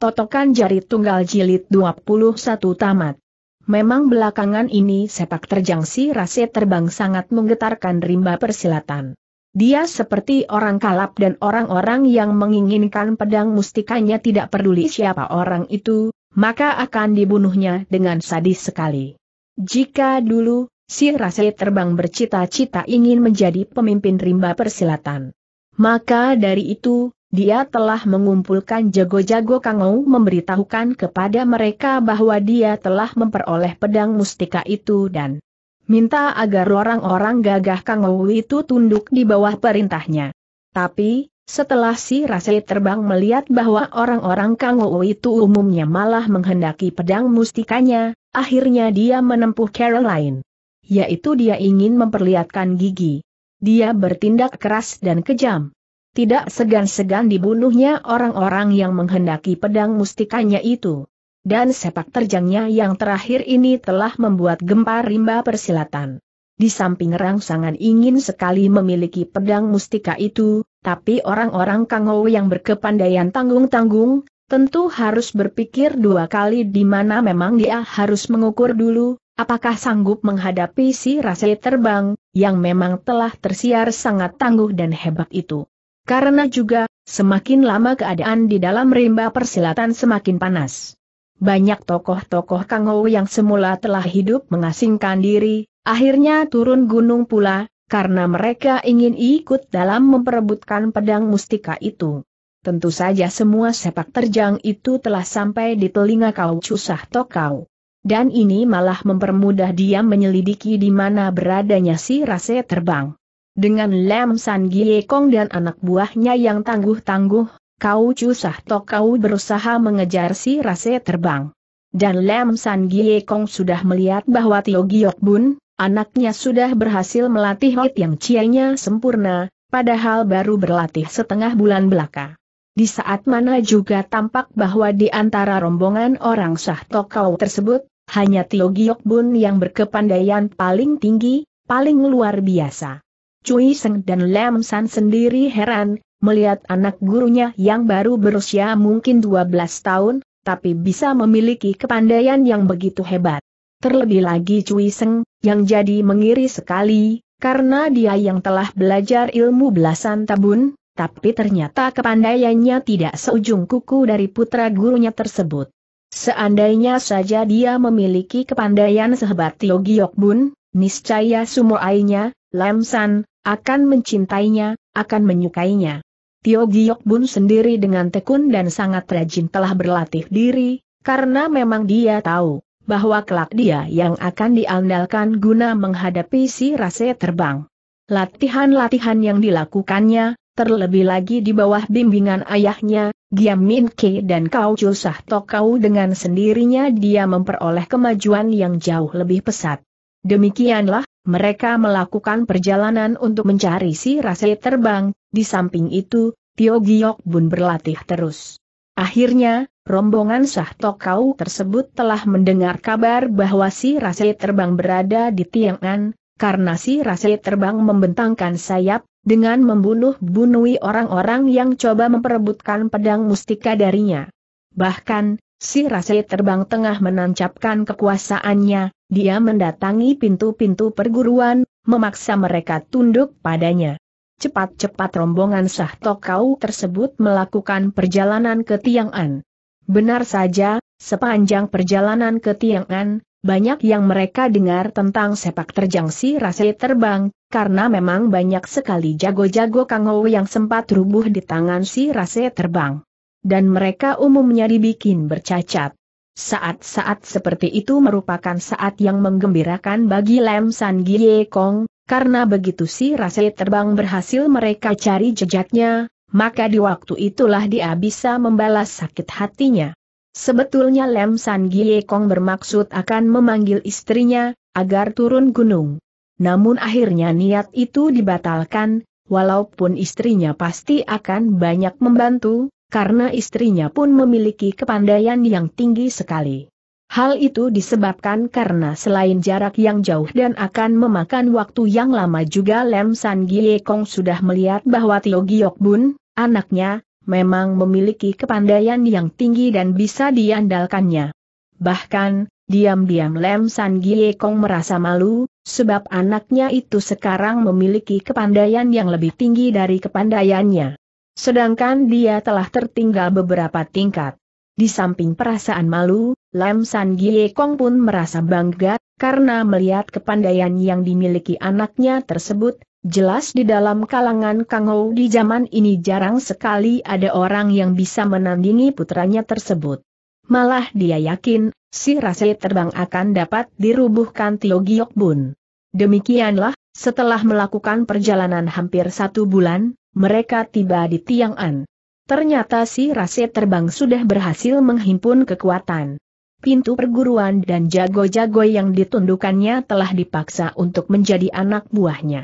Totokan jari tunggal jilid 21 tamat. Memang belakangan ini sepak terjang si Rase terbang sangat menggetarkan rimba persilatan. Dia seperti orang kalap dan orang-orang yang menginginkan pedang mustikanya tidak peduli siapa orang itu, maka akan dibunuhnya dengan sadis sekali. Jika dulu, si Rase terbang bercita-cita ingin menjadi pemimpin rimba persilatan. Maka dari itu, dia telah mengumpulkan jago-jago Kangou memberitahukan kepada mereka bahwa dia telah memperoleh pedang mustika itu dan minta agar orang-orang gagah Kangou itu tunduk di bawah perintahnya. Tapi, setelah si Rasai terbang melihat bahwa orang-orang Kangou itu umumnya malah menghendaki pedang mustikanya, akhirnya dia menempuh Caroline. Yaitu dia ingin memperlihatkan gigi. Dia bertindak keras dan kejam tidak segan-segan dibunuhnya orang-orang yang menghendaki pedang mustikanya itu. Dan sepak terjangnya yang terakhir ini telah membuat gempar rimba persilatan. Di samping rangsangan ingin sekali memiliki pedang mustika itu, tapi orang-orang Kangou yang berkepandaian tanggung-tanggung, tentu harus berpikir dua kali di mana memang dia harus mengukur dulu, apakah sanggup menghadapi si rase terbang, yang memang telah tersiar sangat tangguh dan hebat itu. Karena juga, semakin lama keadaan di dalam rimba persilatan semakin panas. Banyak tokoh-tokoh Kangou yang semula telah hidup mengasingkan diri, akhirnya turun gunung pula, karena mereka ingin ikut dalam memperebutkan pedang mustika itu. Tentu saja semua sepak terjang itu telah sampai di telinga kau cusah tokau. Dan ini malah mempermudah dia menyelidiki di mana beradanya si rase terbang. Dengan Lam San Gie Kong dan anak buahnya yang tangguh-tangguh, Kau Chu Sah Tok Kau berusaha mengejar si Rase terbang. Dan Lam San Gie Kong sudah melihat bahwa Tio Giok Bun, anaknya sudah berhasil melatih hot yang cianya sempurna, padahal baru berlatih setengah bulan belaka. Di saat mana juga tampak bahwa di antara rombongan orang Sah Tok Kau tersebut, hanya Tio Giok Bun yang berkepandaian paling tinggi, paling luar biasa. Cui Seng dan Lam San sendiri heran, melihat anak gurunya yang baru berusia mungkin 12 tahun, tapi bisa memiliki kepandaian yang begitu hebat. Terlebih lagi Cui Seng, yang jadi mengiri sekali, karena dia yang telah belajar ilmu belasan tabun, tapi ternyata kepandaiannya tidak seujung kuku dari putra gurunya tersebut. Seandainya saja dia memiliki kepandaian sehebat Tio Giyok Bun, niscaya ainya, Lam San, akan mencintainya, akan menyukainya. Tio Giyok Bun sendiri dengan tekun dan sangat rajin telah berlatih diri, karena memang dia tahu bahwa kelak dia yang akan diandalkan guna menghadapi si rase terbang. Latihan-latihan yang dilakukannya, terlebih lagi di bawah bimbingan ayahnya, Giam Min Ke dan Kau Chul Sah Tokau dengan sendirinya dia memperoleh kemajuan yang jauh lebih pesat. Demikianlah, mereka melakukan perjalanan untuk mencari si Rase terbang, di samping itu, Tio Giok Bun berlatih terus. Akhirnya, rombongan Sah Tokau tersebut telah mendengar kabar bahwa si Rase terbang berada di Tiang'an, karena si Rase terbang membentangkan sayap, dengan membunuh bunuhi orang-orang yang coba memperebutkan pedang mustika darinya. Bahkan, Si Rase terbang tengah menancapkan kekuasaannya, dia mendatangi pintu-pintu perguruan, memaksa mereka tunduk padanya. Cepat-cepat rombongan sah tokau tersebut melakukan perjalanan ke Tiang'an. Benar saja, sepanjang perjalanan ke Tiang'an, banyak yang mereka dengar tentang sepak terjang si Rase terbang, karena memang banyak sekali jago-jago Kang yang sempat rubuh di tangan si Rase terbang dan mereka umumnya dibikin bercacat. Saat-saat seperti itu merupakan saat yang menggembirakan bagi Lem San Gie Kong, karena begitu si Rase terbang berhasil mereka cari jejaknya, maka di waktu itulah dia bisa membalas sakit hatinya. Sebetulnya Lem San Gie Kong bermaksud akan memanggil istrinya, agar turun gunung. Namun akhirnya niat itu dibatalkan, walaupun istrinya pasti akan banyak membantu, karena istrinya pun memiliki kepandaian yang tinggi sekali. Hal itu disebabkan karena selain jarak yang jauh dan akan memakan waktu yang lama juga Lem San Gie Kong sudah melihat bahwa Tio Giok Bun, anaknya, memang memiliki kepandaian yang tinggi dan bisa diandalkannya. Bahkan, diam-diam Lem San Gie Kong merasa malu, sebab anaknya itu sekarang memiliki kepandaian yang lebih tinggi dari kepandaiannya. Sedangkan dia telah tertinggal beberapa tingkat. Di samping perasaan malu, Lam San Gie Kong pun merasa bangga, karena melihat kepandaian yang dimiliki anaknya tersebut, jelas di dalam kalangan Kang Ho di zaman ini jarang sekali ada orang yang bisa menandingi putranya tersebut. Malah dia yakin, si Rase terbang akan dapat dirubuhkan Tio Giok Bun. Demikianlah, setelah melakukan perjalanan hampir satu bulan, mereka tiba di Tiang'an. Ternyata si Rase terbang sudah berhasil menghimpun kekuatan. Pintu perguruan dan jago-jago yang ditundukannya telah dipaksa untuk menjadi anak buahnya.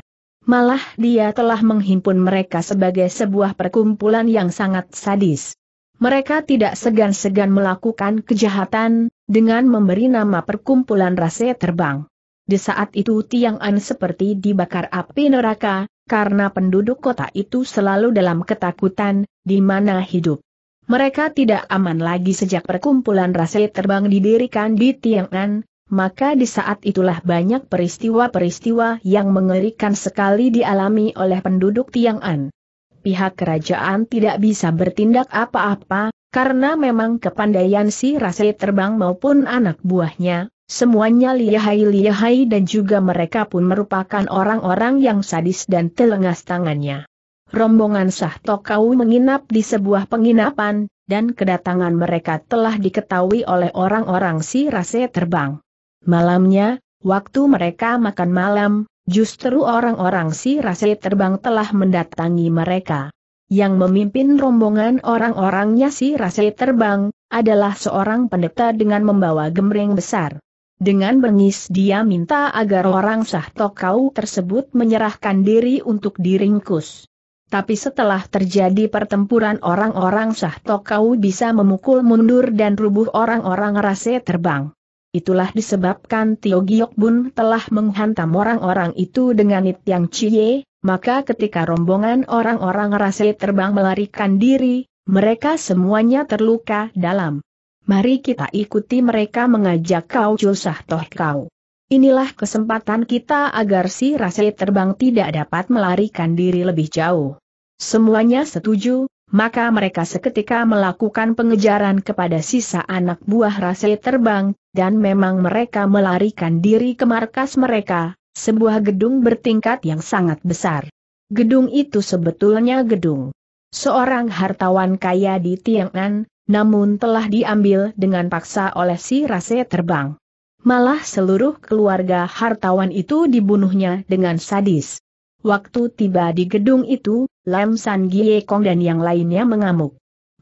Malah dia telah menghimpun mereka sebagai sebuah perkumpulan yang sangat sadis. Mereka tidak segan-segan melakukan kejahatan, dengan memberi nama perkumpulan Rase Terbang. Di saat itu Tiang An seperti dibakar api neraka, karena penduduk kota itu selalu dalam ketakutan, di mana hidup. Mereka tidak aman lagi sejak perkumpulan rasai terbang didirikan di Tiang An, maka di saat itulah banyak peristiwa-peristiwa yang mengerikan sekali dialami oleh penduduk Tiang An. Pihak kerajaan tidak bisa bertindak apa-apa, karena memang kepandaian si rasai terbang maupun anak buahnya, Semuanya lihai-lihai dan juga mereka pun merupakan orang-orang yang sadis dan telengas tangannya. Rombongan sah tokau menginap di sebuah penginapan, dan kedatangan mereka telah diketahui oleh orang-orang si rase terbang. Malamnya, waktu mereka makan malam, justru orang-orang si rase terbang telah mendatangi mereka. Yang memimpin rombongan orang-orangnya si rase terbang, adalah seorang pendeta dengan membawa gemring besar. Dengan bengis dia minta agar orang sah tokau tersebut menyerahkan diri untuk diringkus. Tapi setelah terjadi pertempuran orang-orang sah tokau bisa memukul mundur dan rubuh orang-orang Rase terbang. Itulah disebabkan Tio Giok Bun telah menghantam orang-orang itu dengan It Yang Cie, maka ketika rombongan orang-orang Rase terbang melarikan diri, mereka semuanya terluka dalam. Mari kita ikuti mereka mengajak kau culsah toh kau. Inilah kesempatan kita agar si Rase terbang tidak dapat melarikan diri lebih jauh. Semuanya setuju, maka mereka seketika melakukan pengejaran kepada sisa anak buah Rase terbang, dan memang mereka melarikan diri ke markas mereka, sebuah gedung bertingkat yang sangat besar. Gedung itu sebetulnya gedung. Seorang hartawan kaya di Tiangnan namun telah diambil dengan paksa oleh si rase terbang. Malah seluruh keluarga hartawan itu dibunuhnya dengan sadis. Waktu tiba di gedung itu, Lam San Gie Kong dan yang lainnya mengamuk.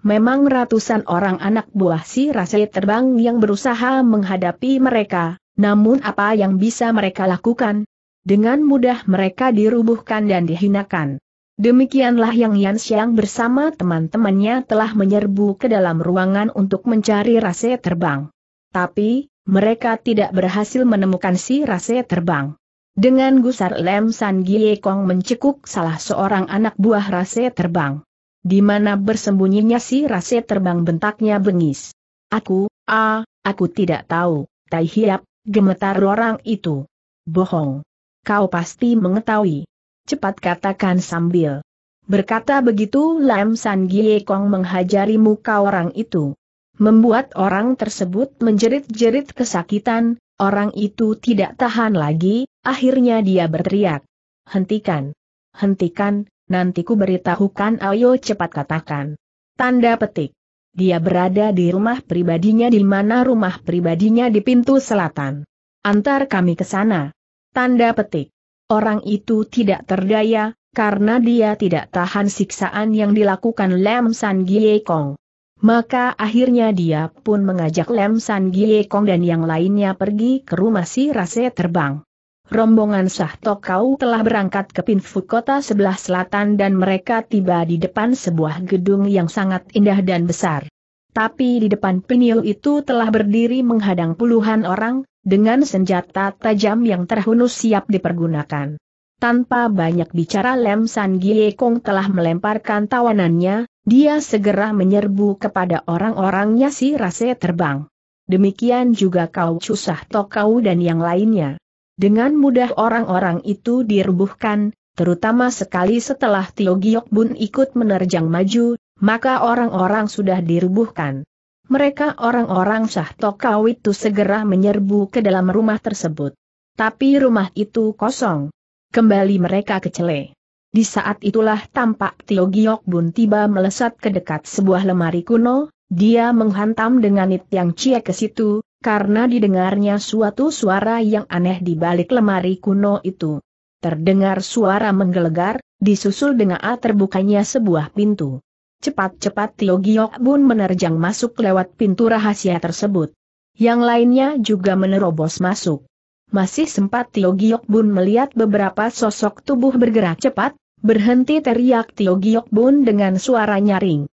Memang ratusan orang anak buah si rase terbang yang berusaha menghadapi mereka, namun apa yang bisa mereka lakukan? Dengan mudah mereka dirubuhkan dan dihinakan. Demikianlah yang Yan Xiang bersama teman-temannya telah menyerbu ke dalam ruangan untuk mencari rase terbang. Tapi, mereka tidak berhasil menemukan si rase terbang. Dengan gusar lem San Gie Kong mencekuk salah seorang anak buah rase terbang. Di mana bersembunyinya si rase terbang bentaknya bengis. Aku, ah, aku tidak tahu, Tai Hiap, gemetar orang itu. Bohong. Kau pasti mengetahui cepat katakan sambil. Berkata begitu Lam San Gie Kong menghajari muka orang itu. Membuat orang tersebut menjerit-jerit kesakitan, orang itu tidak tahan lagi, akhirnya dia berteriak. Hentikan. Hentikan, nanti ku beritahukan ayo cepat katakan. Tanda petik. Dia berada di rumah pribadinya di mana rumah pribadinya di pintu selatan. Antar kami ke sana. Tanda petik. Orang itu tidak terdaya, karena dia tidak tahan siksaan yang dilakukan Lem San Gie Kong. Maka akhirnya dia pun mengajak Lem San Gie Kong dan yang lainnya pergi ke rumah si Rase terbang. Rombongan Sah Kau telah berangkat ke Pinfu kota sebelah selatan dan mereka tiba di depan sebuah gedung yang sangat indah dan besar. Tapi di depan penil itu telah berdiri menghadang puluhan orang, dengan senjata tajam yang terhunus siap dipergunakan. Tanpa banyak bicara Lem San Gie Kong telah melemparkan tawanannya, dia segera menyerbu kepada orang-orangnya si Rase terbang. Demikian juga kau Cusah Tokau dan yang lainnya. Dengan mudah orang-orang itu dirubuhkan, terutama sekali setelah Tio Giok Bun ikut menerjang maju, maka orang-orang sudah dirubuhkan mereka orang-orang Sahtokau itu segera menyerbu ke dalam rumah tersebut. Tapi rumah itu kosong. Kembali mereka kecele. Di saat itulah tampak Tio Giok Bun tiba melesat ke dekat sebuah lemari kuno, dia menghantam dengan It Yang Cie ke situ, karena didengarnya suatu suara yang aneh di balik lemari kuno itu. Terdengar suara menggelegar, disusul dengan A terbukanya sebuah pintu. Cepat-cepat Tio Giok Bun menerjang masuk lewat pintu rahasia tersebut. Yang lainnya juga menerobos masuk. Masih sempat Tio Giok Bun melihat beberapa sosok tubuh bergerak cepat, berhenti teriak Tio Giok Bun dengan suara nyaring.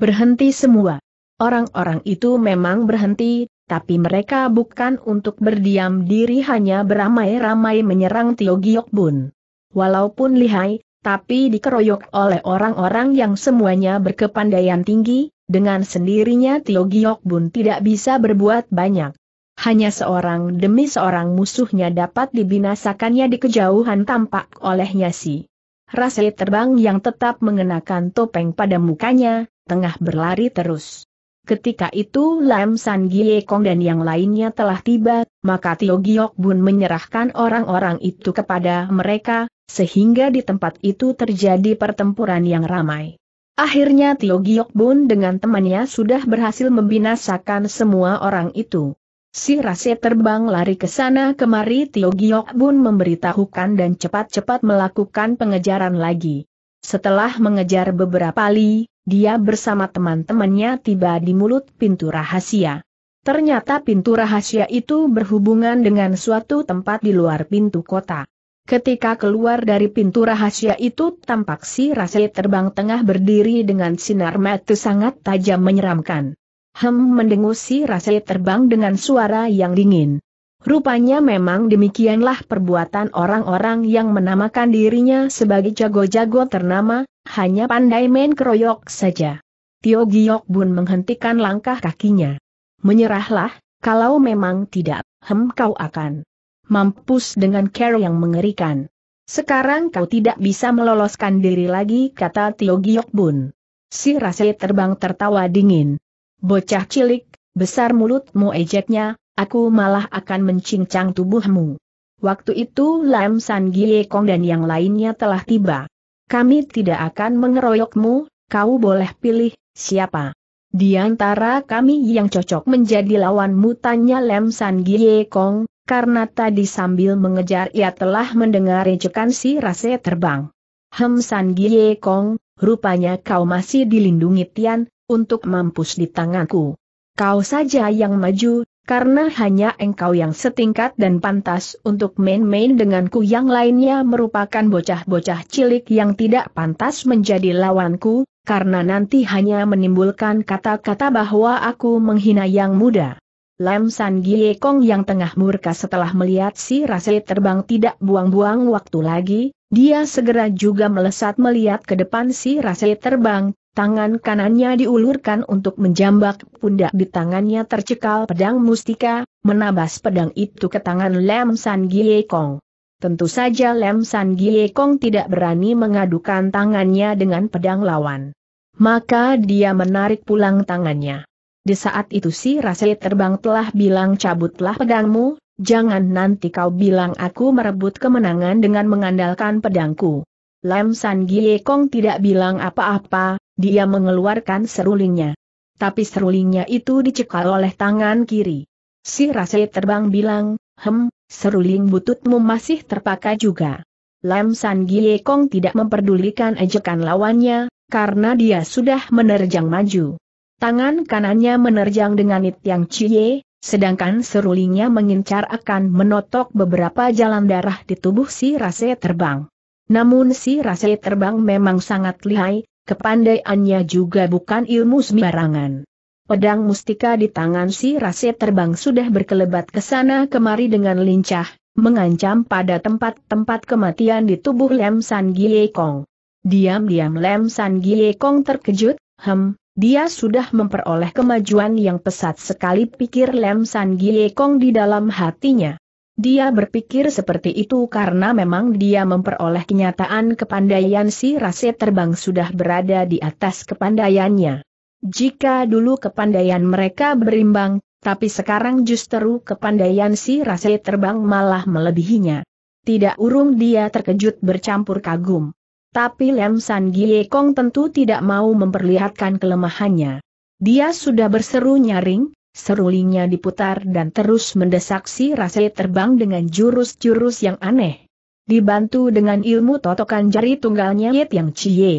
Berhenti semua. Orang-orang itu memang berhenti, tapi mereka bukan untuk berdiam diri hanya beramai-ramai menyerang Tio Giok Bun. Walaupun lihai, tapi dikeroyok oleh orang-orang yang semuanya berkepandaian tinggi, dengan sendirinya Tio Giok Bun tidak bisa berbuat banyak. Hanya seorang demi seorang musuhnya dapat dibinasakannya di kejauhan tampak olehnya si. Rasli terbang yang tetap mengenakan topeng pada mukanya, tengah berlari terus. Ketika itu Lam San Gie Kong dan yang lainnya telah tiba, maka Tio Giok Bun menyerahkan orang-orang itu kepada mereka, sehingga di tempat itu terjadi pertempuran yang ramai. Akhirnya Tio Giok Bun dengan temannya sudah berhasil membinasakan semua orang itu. Si Rase terbang lari ke sana kemari Tio Giok Bun memberitahukan dan cepat-cepat melakukan pengejaran lagi. Setelah mengejar beberapa kali, dia bersama teman-temannya tiba di mulut pintu rahasia. Ternyata pintu rahasia itu berhubungan dengan suatu tempat di luar pintu kota. Ketika keluar dari pintu rahasia itu, tampak si Rasel terbang tengah berdiri dengan sinar mata sangat tajam menyeramkan. Hem mendengus si Rasel terbang dengan suara yang dingin. Rupanya memang demikianlah perbuatan orang-orang yang menamakan dirinya sebagai jago-jago ternama, hanya pandai main keroyok saja. Tio Giok Bun menghentikan langkah kakinya. Menyerahlah, kalau memang tidak, hem kau akan mampus dengan care yang mengerikan. Sekarang kau tidak bisa meloloskan diri lagi kata Tio Giok Bun. Si Rase terbang tertawa dingin. Bocah cilik, besar mulutmu ejeknya, aku malah akan mencincang tubuhmu. Waktu itu Lam San Gie Kong dan yang lainnya telah tiba. Kami tidak akan mengeroyokmu, kau boleh pilih, siapa. Di antara kami yang cocok menjadi lawan tanya Lem San Gie Kong, karena tadi sambil mengejar ia telah mendengar ejekan si rase terbang. Hem San Gie Kong, rupanya kau masih dilindungi Tian, untuk mampus di tanganku. Kau saja yang maju, karena hanya engkau yang setingkat dan pantas untuk main-main denganku yang lainnya merupakan bocah-bocah cilik yang tidak pantas menjadi lawanku, karena nanti hanya menimbulkan kata-kata bahwa aku menghina yang muda. Lam San Gie Kong yang tengah murka setelah melihat si Rasli terbang tidak buang-buang waktu lagi, dia segera juga melesat melihat ke depan si Rasli terbang, tangan kanannya diulurkan untuk menjambak pundak di tangannya tercekal pedang mustika, menabas pedang itu ke tangan Lam San Gie Kong. Tentu saja Lem San Kong tidak berani mengadukan tangannya dengan pedang lawan. Maka dia menarik pulang tangannya. Di saat itu si Rasai terbang telah bilang cabutlah pedangmu, jangan nanti kau bilang aku merebut kemenangan dengan mengandalkan pedangku. Lem San Kong tidak bilang apa-apa, dia mengeluarkan serulingnya. Tapi serulingnya itu dicekal oleh tangan kiri. Si Rasai terbang bilang, hem, seruling bututmu masih terpakai juga. Lam San Gie Kong tidak memperdulikan ejekan lawannya, karena dia sudah menerjang maju. Tangan kanannya menerjang dengan It Yang Cie, sedangkan serulingnya mengincar akan menotok beberapa jalan darah di tubuh si Rase terbang. Namun si Rase terbang memang sangat lihai, kepandaiannya juga bukan ilmu sembarangan. Pedang mustika di tangan si Rase terbang sudah berkelebat ke sana kemari dengan lincah, mengancam pada tempat-tempat kematian di tubuh Lem San Gie Kong. Diam-diam Lem San Gie Kong terkejut, hem, dia sudah memperoleh kemajuan yang pesat sekali pikir Lem San Gie Kong di dalam hatinya. Dia berpikir seperti itu karena memang dia memperoleh kenyataan kepandaian si Rase terbang sudah berada di atas kepandaiannya. Jika dulu kepandaian mereka berimbang, tapi sekarang justru kepandaian si Rase terbang malah melebihinya. Tidak urung dia terkejut bercampur kagum. Tapi Lem San Gie Kong tentu tidak mau memperlihatkan kelemahannya. Dia sudah berseru nyaring, serulingnya diputar dan terus mendesak si Rase terbang dengan jurus-jurus yang aneh. Dibantu dengan ilmu totokan jari tunggalnya Yet Yang Cie.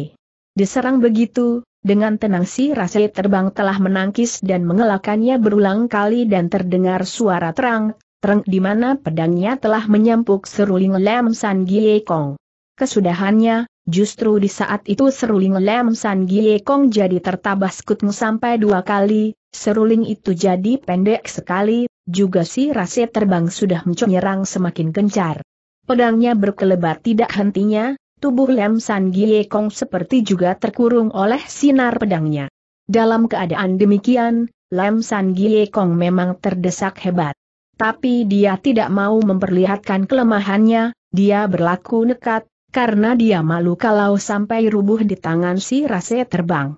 Diserang begitu, dengan tenang si Rasi terbang telah menangkis dan mengelakannya berulang kali dan terdengar suara terang, terang di mana pedangnya telah menyampuk seruling Lam San Gie Kong. Kesudahannya, justru di saat itu seruling Lam San Gie Kong jadi tertabas kutmu sampai dua kali, seruling itu jadi pendek sekali, juga si Rasi terbang sudah menyerang semakin gencar. Pedangnya berkelebat tidak hentinya, Tubuh Lem San Gie Kong seperti juga terkurung oleh sinar pedangnya. Dalam keadaan demikian, Lem San Gie Kong memang terdesak hebat. Tapi dia tidak mau memperlihatkan kelemahannya, dia berlaku nekat, karena dia malu kalau sampai rubuh di tangan si rase terbang.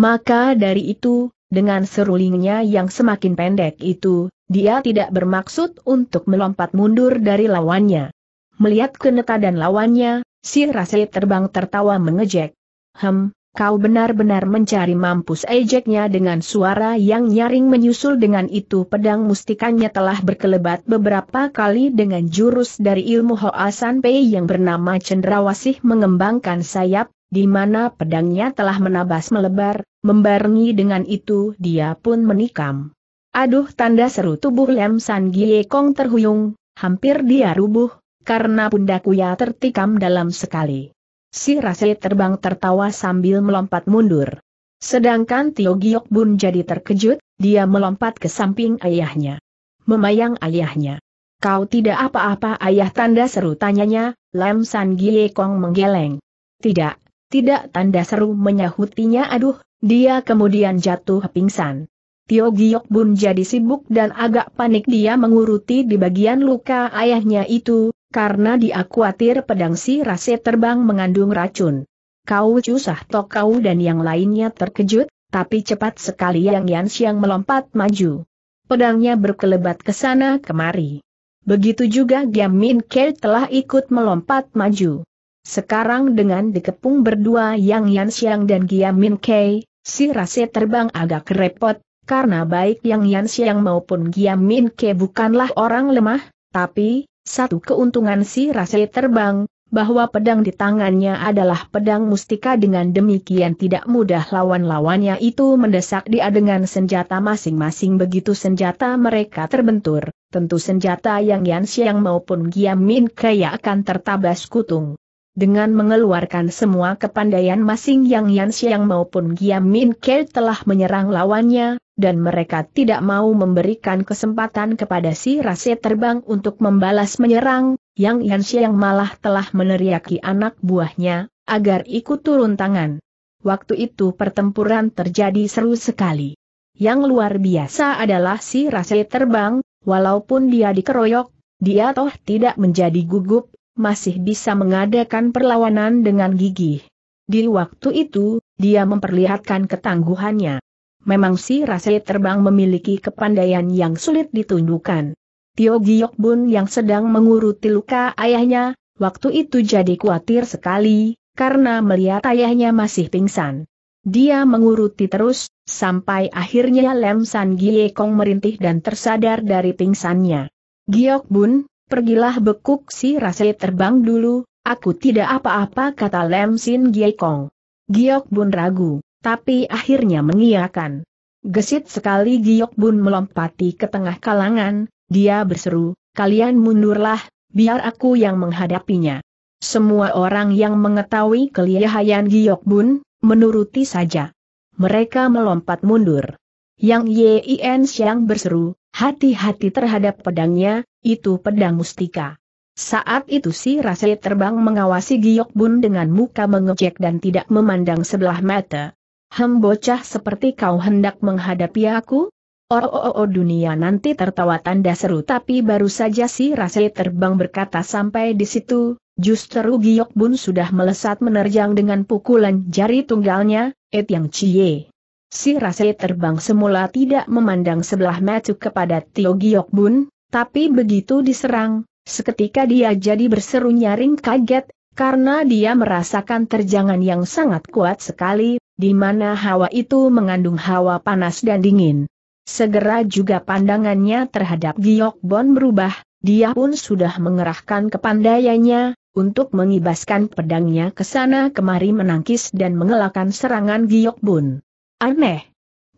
Maka dari itu, dengan serulingnya yang semakin pendek itu, dia tidak bermaksud untuk melompat mundur dari lawannya. Melihat nekat dan lawannya, Si Rasel terbang tertawa mengejek. Hem, kau benar-benar mencari mampus ejeknya dengan suara yang nyaring menyusul dengan itu pedang mustikannya telah berkelebat beberapa kali dengan jurus dari ilmu Hoasan Pei yang bernama Cendrawasih mengembangkan sayap, di mana pedangnya telah menabas melebar, membarengi dengan itu dia pun menikam. Aduh tanda seru tubuh Lem San Gie Kong terhuyung, hampir dia rubuh, karena pundaku ya tertikam dalam sekali. Si Rase terbang tertawa sambil melompat mundur. Sedangkan Tio Giok Bun jadi terkejut, dia melompat ke samping ayahnya. Memayang ayahnya. Kau tidak apa-apa ayah tanda seru tanyanya, Lam San Gie Kong menggeleng. Tidak, tidak tanda seru menyahutinya aduh, dia kemudian jatuh pingsan. Tio Giok Bun jadi sibuk dan agak panik dia menguruti di bagian luka ayahnya itu, karena dia khawatir pedang si rase terbang mengandung racun. Kau Cusah kau dan yang lainnya terkejut, tapi cepat sekali Yang Yan melompat maju. Pedangnya berkelebat ke sana kemari. Begitu juga Giam Min Ke telah ikut melompat maju. Sekarang dengan dikepung berdua Yang Yan dan Giam Min Ke, si rase terbang agak repot, karena baik Yang Yan maupun Giam Min Ke bukanlah orang lemah, tapi, satu keuntungan si Rase terbang, bahwa pedang di tangannya adalah pedang mustika dengan demikian tidak mudah lawan-lawannya itu mendesak dia dengan senjata masing-masing begitu senjata mereka terbentur, tentu senjata yang Yan Xiang maupun Giam Min Kaya akan tertabas kutung dengan mengeluarkan semua kepandaian masing Yang Yan Xiang maupun Giam Min Ke telah menyerang lawannya, dan mereka tidak mau memberikan kesempatan kepada si Rase terbang untuk membalas menyerang, Yang Yan Xiang malah telah meneriaki anak buahnya, agar ikut turun tangan. Waktu itu pertempuran terjadi seru sekali. Yang luar biasa adalah si Rase terbang, walaupun dia dikeroyok, dia toh tidak menjadi gugup, masih bisa mengadakan perlawanan dengan gigih. Di waktu itu, dia memperlihatkan ketangguhannya. Memang si Rase terbang memiliki kepandaian yang sulit ditunjukkan. Tio Giyok Bun yang sedang menguruti luka ayahnya, waktu itu jadi khawatir sekali, karena melihat ayahnya masih pingsan. Dia menguruti terus, sampai akhirnya Lem San Gie Kong merintih dan tersadar dari pingsannya. Giok Bun, pergilah bekuk si Rase terbang dulu, aku tidak apa-apa kata Lem Sin Giekong. Giok Bun ragu, tapi akhirnya mengiyakan. Gesit sekali Giok Bun melompati ke tengah kalangan, dia berseru, kalian mundurlah, biar aku yang menghadapinya. Semua orang yang mengetahui kelihayan Giok Bun, menuruti saja. Mereka melompat mundur. Yang Yien Xiang berseru, hati-hati terhadap pedangnya, itu pedang mustika. Saat itu si Rase terbang mengawasi Giok Bun dengan muka mengejek dan tidak memandang sebelah mata. Hem bocah seperti kau hendak menghadapi aku? Oh, oh, oh, oh dunia nanti tertawa tanda seru tapi baru saja si Rase terbang berkata sampai di situ, Justru Giok Bun sudah melesat menerjang dengan pukulan jari tunggalnya, Et Yang Cie. Si Rase terbang semula tidak memandang sebelah mata kepada Tio Giok Bun, tapi begitu diserang, seketika dia jadi berseru nyaring kaget, karena dia merasakan terjangan yang sangat kuat sekali, di mana hawa itu mengandung hawa panas dan dingin. Segera juga pandangannya terhadap Giok Bun berubah, dia pun sudah mengerahkan kepandaiannya, untuk mengibaskan pedangnya ke sana kemari menangkis dan mengelakkan serangan Giok Bun. Aneh.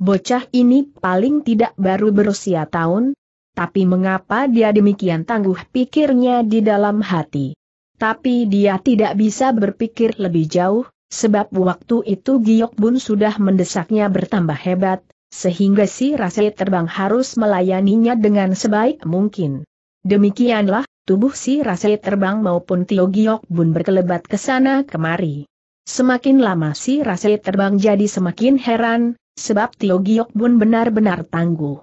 Bocah ini paling tidak baru berusia tahun, tapi mengapa dia demikian tangguh pikirnya di dalam hati. Tapi dia tidak bisa berpikir lebih jauh, sebab waktu itu Giok Bun sudah mendesaknya bertambah hebat, sehingga si Rase terbang harus melayaninya dengan sebaik mungkin. Demikianlah, tubuh si Rase terbang maupun Tio Giok Bun berkelebat ke sana kemari. Semakin lama si Rase terbang jadi semakin heran, sebab Tio Giok Bun benar-benar tangguh.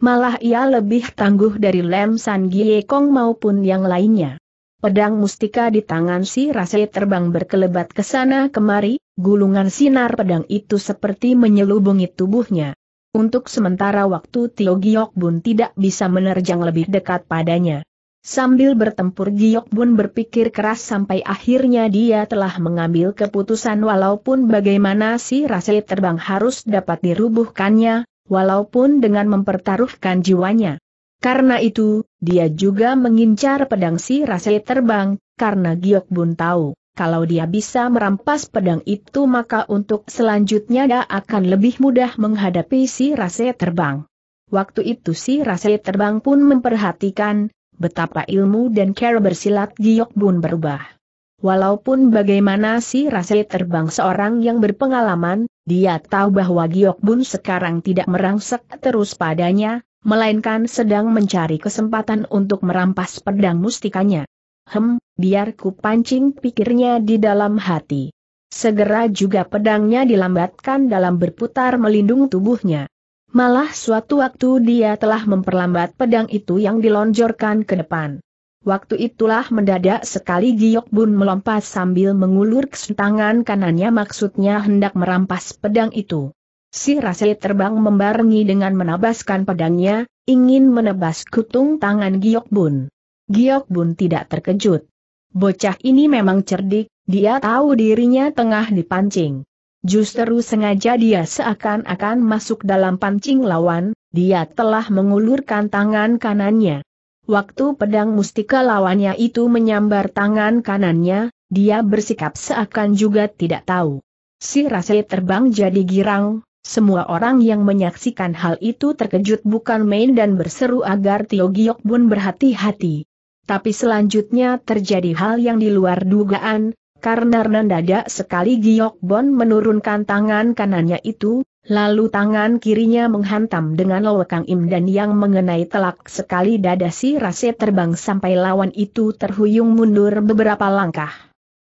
Malah ia lebih tangguh dari Lem San Gie Kong maupun yang lainnya. Pedang mustika di tangan si Rase terbang berkelebat ke sana kemari, gulungan sinar pedang itu seperti menyelubungi tubuhnya. Untuk sementara waktu Tio Giok Bun tidak bisa menerjang lebih dekat padanya. Sambil bertempur Giok Bun berpikir keras sampai akhirnya dia telah mengambil keputusan walaupun bagaimana si Rasid terbang harus dapat dirubuhkannya, walaupun dengan mempertaruhkan jiwanya. Karena itu, dia juga mengincar pedang si Rasid terbang, karena Giok Bun tahu, kalau dia bisa merampas pedang itu maka untuk selanjutnya dia akan lebih mudah menghadapi si Rasid terbang. Waktu itu si Rasid terbang pun memperhatikan, betapa ilmu dan cara bersilat Giok Bun berubah. Walaupun bagaimana si Rase terbang seorang yang berpengalaman, dia tahu bahwa Giok Bun sekarang tidak merangsek terus padanya, melainkan sedang mencari kesempatan untuk merampas pedang mustikanya. Hem, biar ku pancing pikirnya di dalam hati. Segera juga pedangnya dilambatkan dalam berputar melindung tubuhnya. Malah suatu waktu dia telah memperlambat pedang itu yang dilonjorkan ke depan. Waktu itulah mendadak sekali Giok Bun melompat sambil mengulur tangan kanannya maksudnya hendak merampas pedang itu. Si Rase terbang membarengi dengan menabaskan pedangnya, ingin menebas kutung tangan Giok Bun. Giok Bun tidak terkejut. Bocah ini memang cerdik, dia tahu dirinya tengah dipancing. Justru sengaja dia seakan-akan masuk dalam pancing lawan, dia telah mengulurkan tangan kanannya. Waktu pedang mustika lawannya itu menyambar tangan kanannya, dia bersikap seakan juga tidak tahu. Si Rase terbang jadi girang, semua orang yang menyaksikan hal itu terkejut bukan main dan berseru agar Tio Giok pun berhati-hati. Tapi selanjutnya terjadi hal yang di luar dugaan, karena mendadak sekali Giok Bon menurunkan tangan kanannya itu, lalu tangan kirinya menghantam dengan lowekang Im dan yang mengenai telak sekali dada si Rase terbang sampai lawan itu terhuyung mundur beberapa langkah.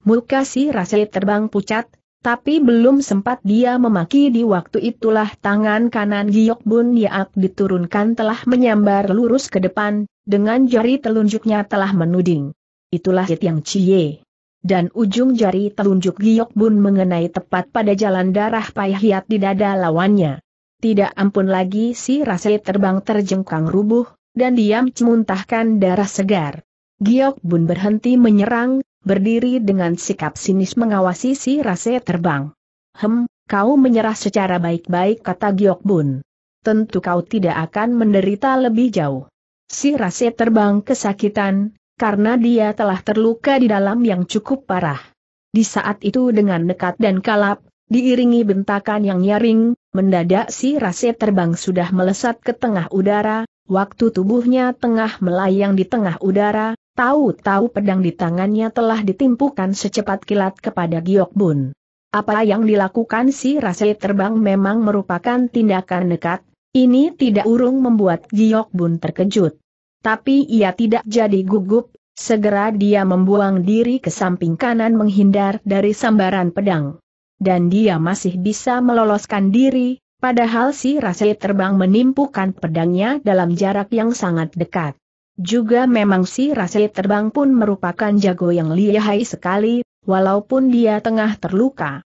Muka si Rase terbang pucat, tapi belum sempat dia memaki di waktu itulah tangan kanan Giok bon Yaak diturunkan telah menyambar lurus ke depan, dengan jari telunjuknya telah menuding. Itulah hit yang Cie dan ujung jari telunjuk Giok Bun mengenai tepat pada jalan darah pahiat di dada lawannya. Tidak ampun lagi si Rase terbang terjengkang rubuh, dan diam cemuntahkan darah segar. Giok Bun berhenti menyerang, berdiri dengan sikap sinis mengawasi si Rase terbang. Hem, kau menyerah secara baik-baik kata Giok Bun. Tentu kau tidak akan menderita lebih jauh. Si Rase terbang kesakitan, karena dia telah terluka di dalam yang cukup parah. Di saat itu dengan nekat dan kalap, diiringi bentakan yang nyaring, mendadak si Rase terbang sudah melesat ke tengah udara, waktu tubuhnya tengah melayang di tengah udara, tahu-tahu pedang di tangannya telah ditimpukan secepat kilat kepada Giok Bun. Apa yang dilakukan si Rase terbang memang merupakan tindakan nekat, ini tidak urung membuat Giok Bun terkejut tapi ia tidak jadi gugup, segera dia membuang diri ke samping kanan menghindar dari sambaran pedang. Dan dia masih bisa meloloskan diri, padahal si Rasai terbang menimpukan pedangnya dalam jarak yang sangat dekat. Juga memang si Rasai terbang pun merupakan jago yang lihai sekali, walaupun dia tengah terluka.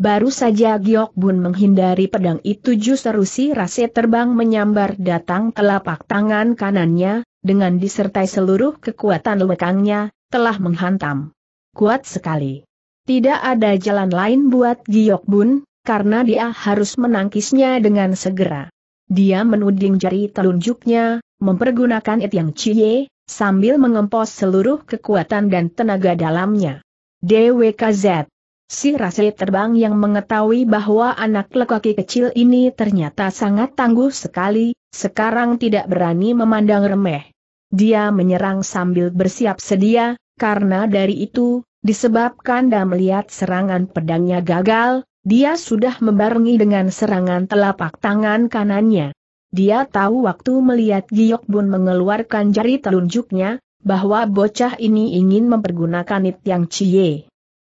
Baru saja Giok Bun menghindari pedang itu justru si Rasai terbang menyambar datang telapak tangan kanannya, dengan disertai seluruh kekuatan lekangnya, telah menghantam. Kuat sekali. Tidak ada jalan lain buat Giyok Bun, karena dia harus menangkisnya dengan segera. Dia menuding jari telunjuknya, mempergunakan it yang cie, sambil mengempos seluruh kekuatan dan tenaga dalamnya. DWKZ Si Rasil terbang yang mengetahui bahwa anak lelaki kecil ini ternyata sangat tangguh sekali, sekarang tidak berani memandang remeh. Dia menyerang sambil bersiap sedia, karena dari itu, disebabkan dan melihat serangan pedangnya gagal, dia sudah membarengi dengan serangan telapak tangan kanannya. Dia tahu waktu melihat Giok Bun mengeluarkan jari telunjuknya, bahwa bocah ini ingin mempergunakan It Yang Cie.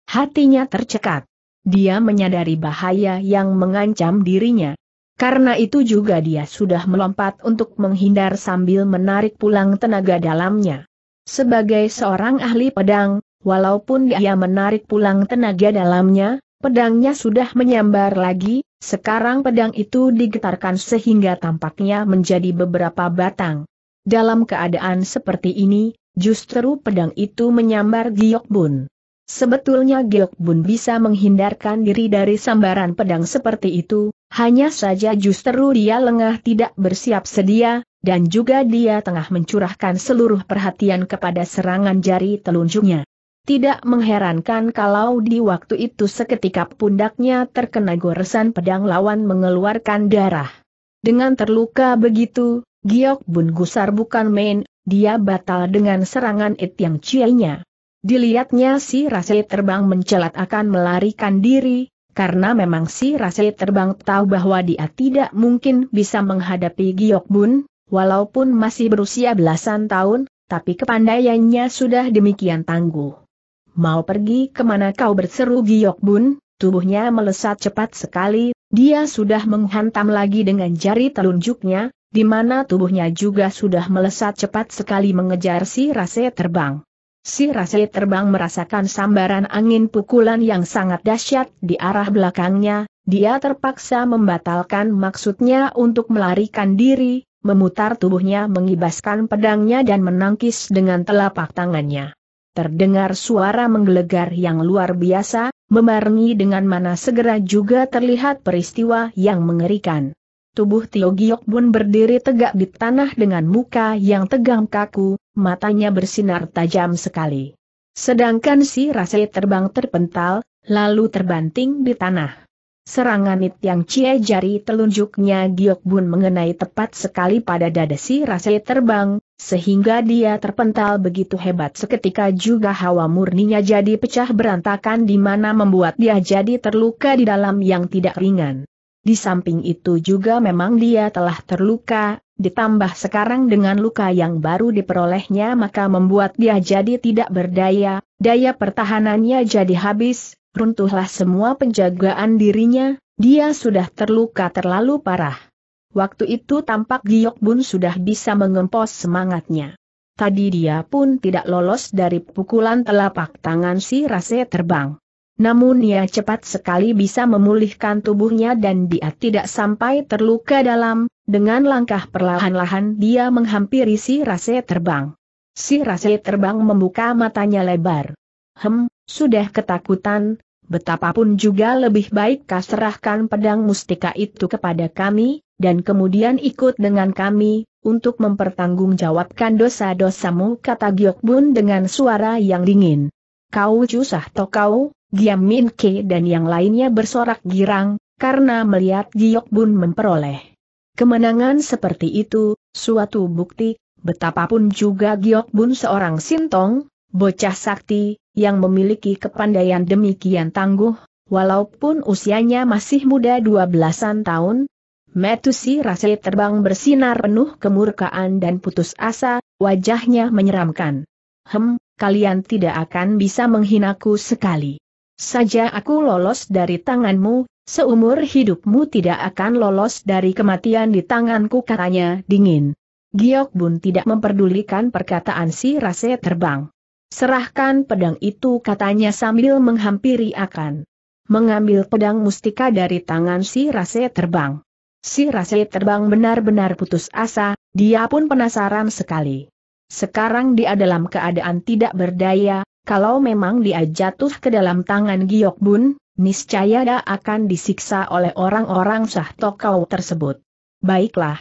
Hatinya tercekat. Dia menyadari bahaya yang mengancam dirinya. Karena itu juga dia sudah melompat untuk menghindar sambil menarik pulang tenaga dalamnya. Sebagai seorang ahli pedang, walaupun dia menarik pulang tenaga dalamnya, pedangnya sudah menyambar lagi, sekarang pedang itu digetarkan sehingga tampaknya menjadi beberapa batang. Dalam keadaan seperti ini, justru pedang itu menyambar Giok Bun. Sebetulnya Geok Bun bisa menghindarkan diri dari sambaran pedang seperti itu, hanya saja justru dia lengah tidak bersiap sedia, dan juga dia tengah mencurahkan seluruh perhatian kepada serangan jari telunjuknya. Tidak mengherankan kalau di waktu itu seketika pundaknya terkena goresan pedang lawan mengeluarkan darah. Dengan terluka begitu, Giok Bun Gusar bukan main, dia batal dengan serangan It Yang cianya. Dilihatnya si Rasli terbang mencelat akan melarikan diri, karena memang si Rasli terbang tahu bahwa dia tidak mungkin bisa menghadapi Giok Bun, walaupun masih berusia belasan tahun, tapi kepandaiannya sudah demikian tangguh. Mau pergi kemana kau berseru Giok Bun, tubuhnya melesat cepat sekali, dia sudah menghantam lagi dengan jari telunjuknya, di mana tubuhnya juga sudah melesat cepat sekali mengejar si Rasel terbang. Si Rase terbang merasakan sambaran angin pukulan yang sangat dahsyat di arah belakangnya, dia terpaksa membatalkan maksudnya untuk melarikan diri, memutar tubuhnya mengibaskan pedangnya dan menangkis dengan telapak tangannya. Terdengar suara menggelegar yang luar biasa, mebarengi dengan mana segera juga terlihat peristiwa yang mengerikan. Tubuh Tio Giok pun berdiri tegak di tanah dengan muka yang tegang kaku, matanya bersinar tajam sekali. Sedangkan si Rase terbang terpental, lalu terbanting di tanah. Serangan It yang Cie jari telunjuknya Giok Bun mengenai tepat sekali pada dada si Rase terbang, sehingga dia terpental begitu hebat seketika juga hawa murninya jadi pecah berantakan di mana membuat dia jadi terluka di dalam yang tidak ringan. Di samping itu juga memang dia telah terluka, ditambah sekarang dengan luka yang baru diperolehnya maka membuat dia jadi tidak berdaya, daya pertahanannya jadi habis, runtuhlah semua penjagaan dirinya, dia sudah terluka terlalu parah. Waktu itu tampak Giok Bun sudah bisa mengempos semangatnya. Tadi dia pun tidak lolos dari pukulan telapak tangan si Rase terbang. Namun ia cepat sekali bisa memulihkan tubuhnya dan dia tidak sampai terluka dalam, dengan langkah perlahan-lahan dia menghampiri si rase terbang. Si rase terbang membuka matanya lebar. Hem, sudah ketakutan, betapapun juga lebih baik kau serahkan pedang mustika itu kepada kami, dan kemudian ikut dengan kami, untuk mempertanggungjawabkan dosa-dosamu kata Giokbun dengan suara yang dingin. Kau cusah kau. Giam Min Ke dan yang lainnya bersorak girang, karena melihat Giok Bun memperoleh kemenangan seperti itu, suatu bukti, betapapun juga Giok Bun seorang sintong, bocah sakti, yang memiliki kepandaian demikian tangguh, walaupun usianya masih muda dua belasan tahun, Metusi Rase terbang bersinar penuh kemurkaan dan putus asa, wajahnya menyeramkan. Hem, kalian tidak akan bisa menghinaku sekali saja aku lolos dari tanganmu, seumur hidupmu tidak akan lolos dari kematian di tanganku katanya dingin. Giok Bun tidak memperdulikan perkataan si Rase terbang. Serahkan pedang itu katanya sambil menghampiri akan. Mengambil pedang mustika dari tangan si Rase terbang. Si Rase terbang benar-benar putus asa, dia pun penasaran sekali. Sekarang dia dalam keadaan tidak berdaya, kalau memang dia jatuh ke dalam tangan Giok Bun, niscaya dia akan disiksa oleh orang-orang Sah Tokau tersebut. Baiklah.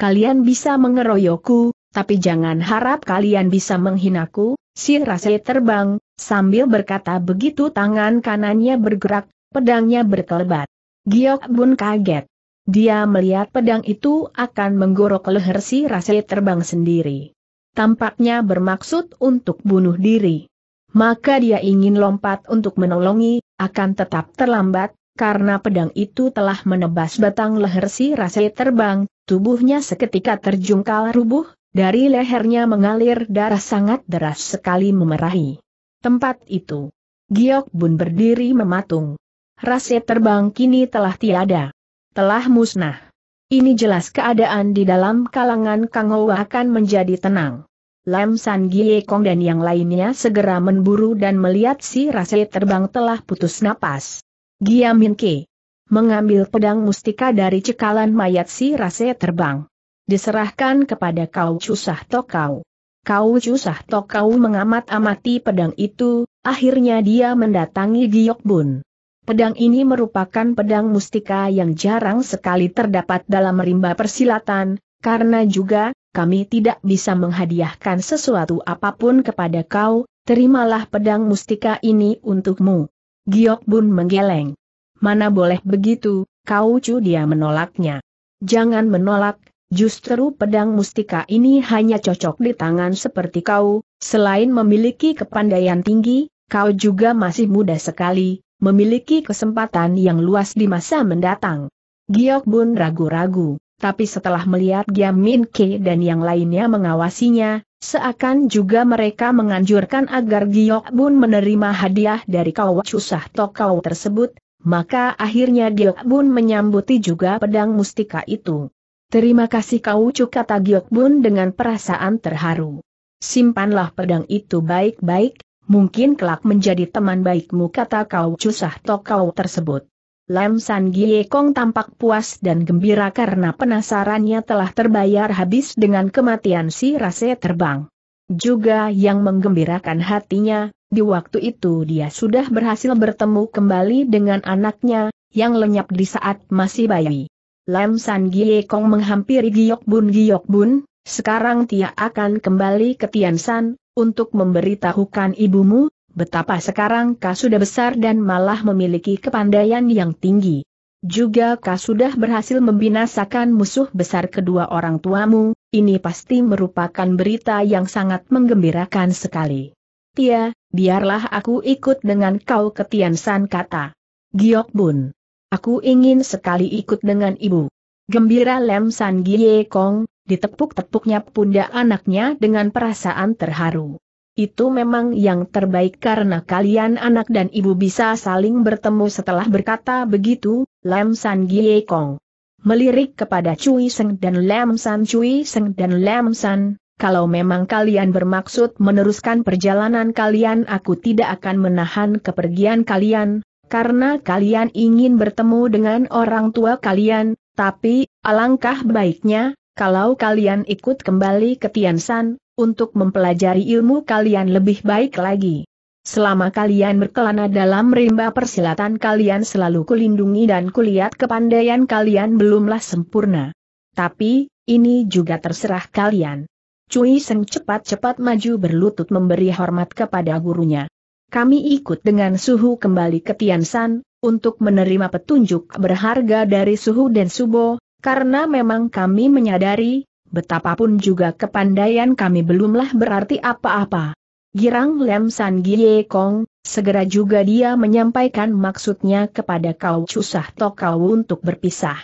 Kalian bisa mengeroyokku, tapi jangan harap kalian bisa menghinaku, si Rase terbang, sambil berkata begitu tangan kanannya bergerak, pedangnya berkelebat. Giok Bun kaget. Dia melihat pedang itu akan menggorok leher si Rase terbang sendiri. Tampaknya bermaksud untuk bunuh diri maka dia ingin lompat untuk menolongi, akan tetap terlambat, karena pedang itu telah menebas batang leher si Rase terbang, tubuhnya seketika terjungkal rubuh, dari lehernya mengalir darah sangat deras sekali memerahi. Tempat itu. Giok Bun berdiri mematung. Rase terbang kini telah tiada. Telah musnah. Ini jelas keadaan di dalam kalangan Kangowa akan menjadi tenang. Lam San Gie Kong dan yang lainnya segera memburu dan melihat si Rase terbang telah putus napas. Gia Min Ke mengambil pedang mustika dari cekalan mayat si Rase terbang. Diserahkan kepada Kau Cusah Tokau. Kau Cusah Tokau mengamat-amati pedang itu, akhirnya dia mendatangi Giok Bun. Pedang ini merupakan pedang mustika yang jarang sekali terdapat dalam rimba persilatan, karena juga, kami tidak bisa menghadiahkan sesuatu apapun kepada kau, terimalah pedang mustika ini untukmu. Giok Bun menggeleng. Mana boleh begitu, kau cu dia menolaknya. Jangan menolak, justru pedang mustika ini hanya cocok di tangan seperti kau, selain memiliki kepandaian tinggi, kau juga masih muda sekali, memiliki kesempatan yang luas di masa mendatang. Giok Bun ragu-ragu tapi setelah melihat Giam Min Ke dan yang lainnya mengawasinya, seakan juga mereka menganjurkan agar Giok Bun menerima hadiah dari kau Cusah Tokau tersebut, maka akhirnya Giok Bun menyambuti juga pedang mustika itu. Terima kasih kau kata Giok Bun dengan perasaan terharu. Simpanlah pedang itu baik-baik, mungkin kelak menjadi teman baikmu kata kau cusah tokau tersebut. Lam San Gie Kong tampak puas dan gembira karena penasarannya telah terbayar habis dengan kematian si Rase terbang. Juga yang menggembirakan hatinya, di waktu itu dia sudah berhasil bertemu kembali dengan anaknya, yang lenyap di saat masih bayi. Lam San Gie Kong menghampiri Giok Bun Giok Bun, sekarang dia akan kembali ke Tian San, untuk memberitahukan ibumu, betapa sekarang Kau sudah besar dan malah memiliki kepandaian yang tinggi. Juga Kau sudah berhasil membinasakan musuh besar kedua orang tuamu, ini pasti merupakan berita yang sangat menggembirakan sekali. Tia, biarlah aku ikut dengan kau ke Tian San kata. Giok Bun. Aku ingin sekali ikut dengan ibu. Gembira Lem San Gie Kong, ditepuk-tepuknya pundak anaknya dengan perasaan terharu. Itu memang yang terbaik karena kalian anak dan ibu bisa saling bertemu setelah berkata begitu, Lam San Gie Kong. Melirik kepada Cui Seng dan Lam San Cui Seng dan Lam San, kalau memang kalian bermaksud meneruskan perjalanan kalian aku tidak akan menahan kepergian kalian, karena kalian ingin bertemu dengan orang tua kalian, tapi, alangkah baiknya, kalau kalian ikut kembali ke Tiansan, untuk mempelajari ilmu kalian lebih baik lagi. Selama kalian berkelana dalam rimba persilatan kalian selalu kulindungi dan kulihat kepandaian kalian belumlah sempurna. Tapi, ini juga terserah kalian. Cui Seng cepat-cepat maju berlutut memberi hormat kepada gurunya. Kami ikut dengan suhu kembali ke Tiansan, untuk menerima petunjuk berharga dari suhu dan subo, karena memang kami menyadari, Betapapun juga kepandaian kami belumlah berarti apa-apa. Girang Lem San Gie Kong, segera juga dia menyampaikan maksudnya kepada Kau Cusah Tokau untuk berpisah.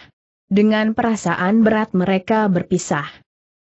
Dengan perasaan berat mereka berpisah.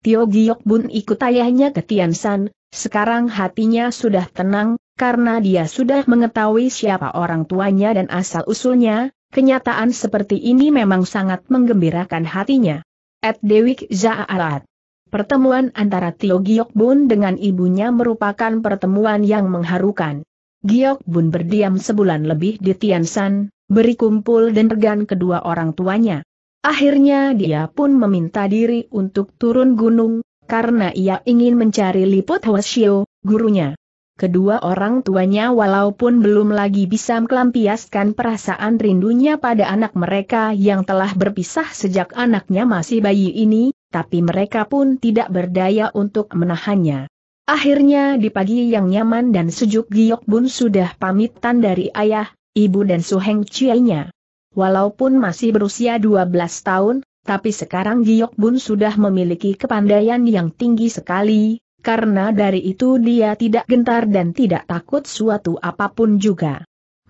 Tio Giok Bun ikut ayahnya ke Tian San, sekarang hatinya sudah tenang, karena dia sudah mengetahui siapa orang tuanya dan asal-usulnya, kenyataan seperti ini memang sangat menggembirakan hatinya. At Dewik Zaarat. Pertemuan antara Tio Giok Bun dengan ibunya merupakan pertemuan yang mengharukan. Giok Bun berdiam sebulan lebih di Tiansan, beri kumpul dan regan kedua orang tuanya. Akhirnya dia pun meminta diri untuk turun gunung, karena ia ingin mencari Liput Hwasyo, gurunya kedua orang tuanya walaupun belum lagi bisa melampiaskan perasaan rindunya pada anak mereka yang telah berpisah sejak anaknya masih bayi ini, tapi mereka pun tidak berdaya untuk menahannya. Akhirnya di pagi yang nyaman dan sejuk Giok Bun sudah pamitan dari ayah, ibu dan Suheng Chiainya. Walaupun masih berusia 12 tahun, tapi sekarang Giok Bun sudah memiliki kepandaian yang tinggi sekali, karena dari itu dia tidak gentar dan tidak takut suatu apapun juga.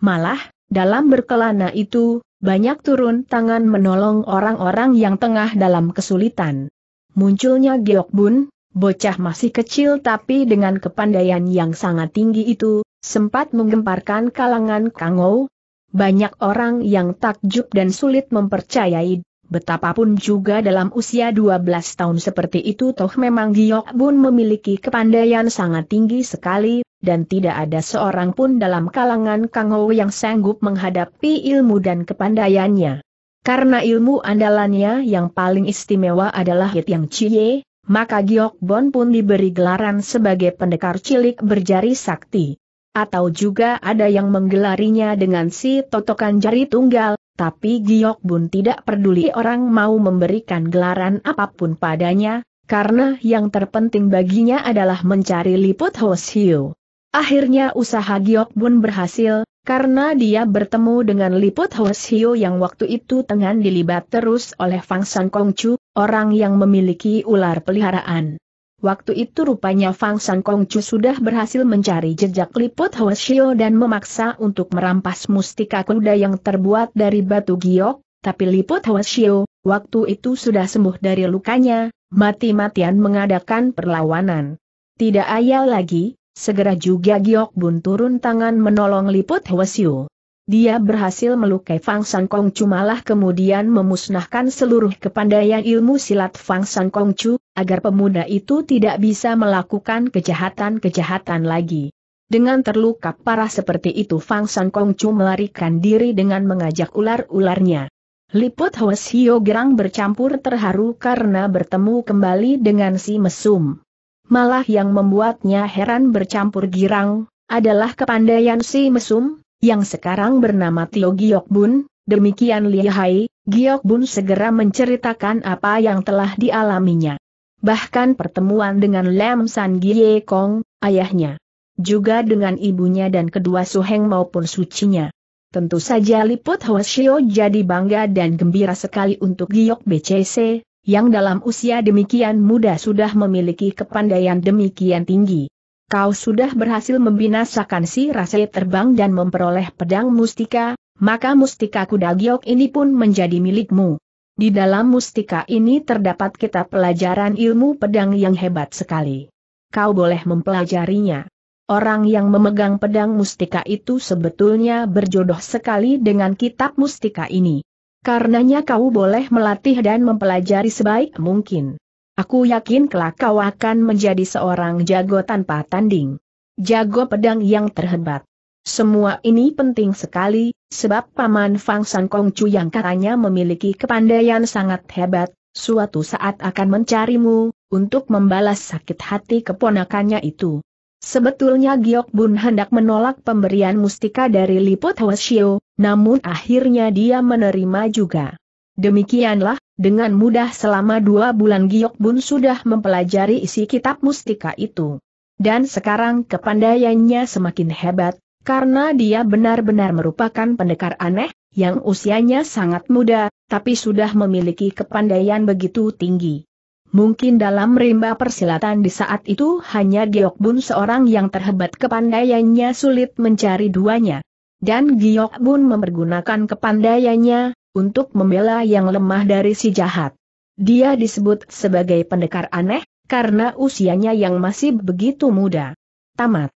Malah, dalam berkelana itu, banyak turun tangan menolong orang-orang yang tengah dalam kesulitan. Munculnya Geok Bun, bocah masih kecil tapi dengan kepandaian yang sangat tinggi itu, sempat menggemparkan kalangan Kangou. Banyak orang yang takjub dan sulit mempercayai Betapapun juga dalam usia 12 tahun seperti itu toh memang Giok Bun memiliki kepandaian sangat tinggi sekali, dan tidak ada seorang pun dalam kalangan Kang Ho yang sanggup menghadapi ilmu dan kepandaiannya. Karena ilmu andalannya yang paling istimewa adalah Hit Yang Cie, maka Giok Bon pun diberi gelaran sebagai pendekar cilik berjari sakti. Atau juga ada yang menggelarinya dengan si totokan jari tunggal, tapi Giok Bun tidak peduli orang mau memberikan gelaran apapun padanya, karena yang terpenting baginya adalah mencari liput Hoseo. Hiu. Akhirnya usaha Giok Bun berhasil, karena dia bertemu dengan Liput Hoseo yang waktu itu tengah dilibat terus oleh Fang San Chu, orang yang memiliki ular peliharaan. Waktu itu rupanya Fang San Chu sudah berhasil mencari jejak liput Hoshio dan memaksa untuk merampas mustika kuda yang terbuat dari batu giok, tapi liput Hoshio, waktu itu sudah sembuh dari lukanya, mati-matian mengadakan perlawanan. Tidak ayal lagi, segera juga Giok Bun turun tangan menolong liput Hoshio dia berhasil melukai Fang San Kong Chu malah kemudian memusnahkan seluruh kepandaian ilmu silat Fang San Kong Chu, agar pemuda itu tidak bisa melakukan kejahatan-kejahatan lagi. Dengan terluka parah seperti itu Fang San Kong Chu melarikan diri dengan mengajak ular-ularnya. Liput Hwes Hyo Gerang bercampur terharu karena bertemu kembali dengan si mesum. Malah yang membuatnya heran bercampur girang, adalah kepandaian si mesum, yang sekarang bernama Tio Giok Bun, demikian Lihai, Giok Bun segera menceritakan apa yang telah dialaminya. Bahkan pertemuan dengan Lam San Gie Kong, ayahnya. Juga dengan ibunya dan kedua suheng maupun sucinya. Tentu saja Liput Hoshio jadi bangga dan gembira sekali untuk Giok BCC, yang dalam usia demikian muda sudah memiliki kepandaian demikian tinggi kau sudah berhasil membinasakan si Rase terbang dan memperoleh pedang mustika, maka mustika kuda giok ini pun menjadi milikmu. Di dalam mustika ini terdapat kitab pelajaran ilmu pedang yang hebat sekali. Kau boleh mempelajarinya. Orang yang memegang pedang mustika itu sebetulnya berjodoh sekali dengan kitab mustika ini. Karenanya kau boleh melatih dan mempelajari sebaik mungkin. Aku yakin kelak kau akan menjadi seorang jago tanpa tanding. Jago pedang yang terhebat. Semua ini penting sekali, sebab Paman Fang San Kong Chu yang katanya memiliki kepandaian sangat hebat, suatu saat akan mencarimu, untuk membalas sakit hati keponakannya itu. Sebetulnya Giok Bun hendak menolak pemberian mustika dari Liput Hwasyo, namun akhirnya dia menerima juga. Demikianlah, dengan mudah selama dua bulan Giok Bun sudah mempelajari isi kitab mustika itu. Dan sekarang kepandaiannya semakin hebat, karena dia benar-benar merupakan pendekar aneh, yang usianya sangat muda, tapi sudah memiliki kepandaian begitu tinggi. Mungkin dalam rimba persilatan di saat itu hanya Giok Bun seorang yang terhebat kepandaiannya sulit mencari duanya. Dan Giok Bun mempergunakan kepandaiannya, untuk membela yang lemah dari si jahat. Dia disebut sebagai pendekar aneh, karena usianya yang masih begitu muda. Tamat.